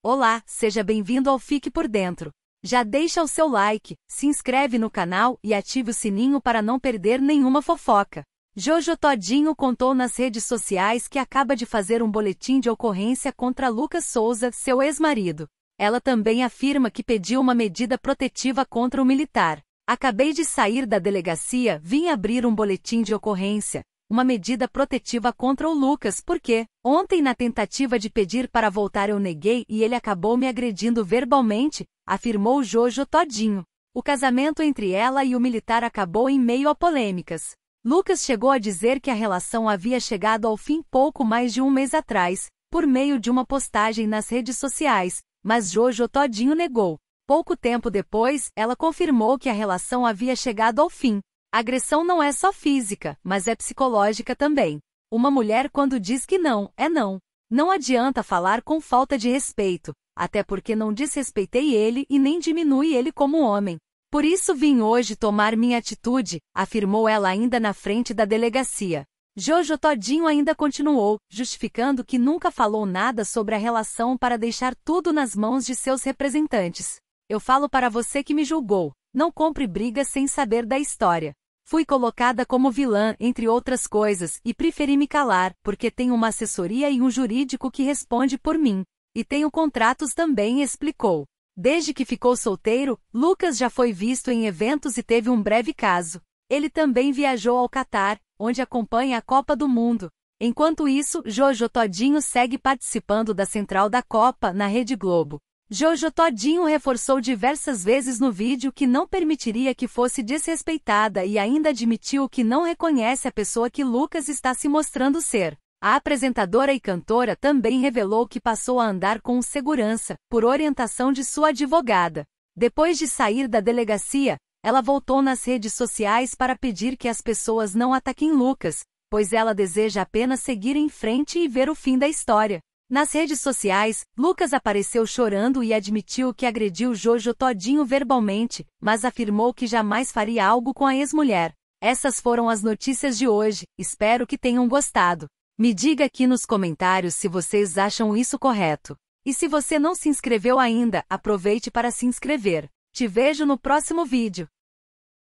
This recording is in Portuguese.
Olá, seja bem-vindo ao Fique por Dentro. Já deixa o seu like, se inscreve no canal e ative o sininho para não perder nenhuma fofoca. Jojo Todinho contou nas redes sociais que acaba de fazer um boletim de ocorrência contra Lucas Souza, seu ex-marido. Ela também afirma que pediu uma medida protetiva contra o militar. Acabei de sair da delegacia, vim abrir um boletim de ocorrência, uma medida protetiva contra o Lucas, porque, ontem na tentativa de pedir para voltar eu neguei e ele acabou me agredindo verbalmente, afirmou Jojo Todinho. O casamento entre ela e o militar acabou em meio a polêmicas. Lucas chegou a dizer que a relação havia chegado ao fim pouco mais de um mês atrás, por meio de uma postagem nas redes sociais, mas Jojo Todinho negou. Pouco tempo depois, ela confirmou que a relação havia chegado ao fim, a agressão não é só física, mas é psicológica também. Uma mulher quando diz que não, é não. Não adianta falar com falta de respeito, até porque não desrespeitei ele e nem diminui ele como homem. Por isso vim hoje tomar minha atitude, afirmou ela ainda na frente da delegacia. Jojo Todinho ainda continuou, justificando que nunca falou nada sobre a relação para deixar tudo nas mãos de seus representantes. Eu falo para você que me julgou, não compre briga sem saber da história. Fui colocada como vilã, entre outras coisas, e preferi me calar, porque tenho uma assessoria e um jurídico que responde por mim. E tenho contratos também, explicou. Desde que ficou solteiro, Lucas já foi visto em eventos e teve um breve caso. Ele também viajou ao Catar, onde acompanha a Copa do Mundo. Enquanto isso, Jojo Todinho segue participando da Central da Copa na Rede Globo. Jojo Todinho reforçou diversas vezes no vídeo que não permitiria que fosse desrespeitada e ainda admitiu que não reconhece a pessoa que Lucas está se mostrando ser. A apresentadora e cantora também revelou que passou a andar com segurança, por orientação de sua advogada. Depois de sair da delegacia, ela voltou nas redes sociais para pedir que as pessoas não ataquem Lucas, pois ela deseja apenas seguir em frente e ver o fim da história. Nas redes sociais, Lucas apareceu chorando e admitiu que agrediu Jojo Todinho verbalmente, mas afirmou que jamais faria algo com a ex-mulher. Essas foram as notícias de hoje, espero que tenham gostado. Me diga aqui nos comentários se vocês acham isso correto. E se você não se inscreveu ainda, aproveite para se inscrever. Te vejo no próximo vídeo.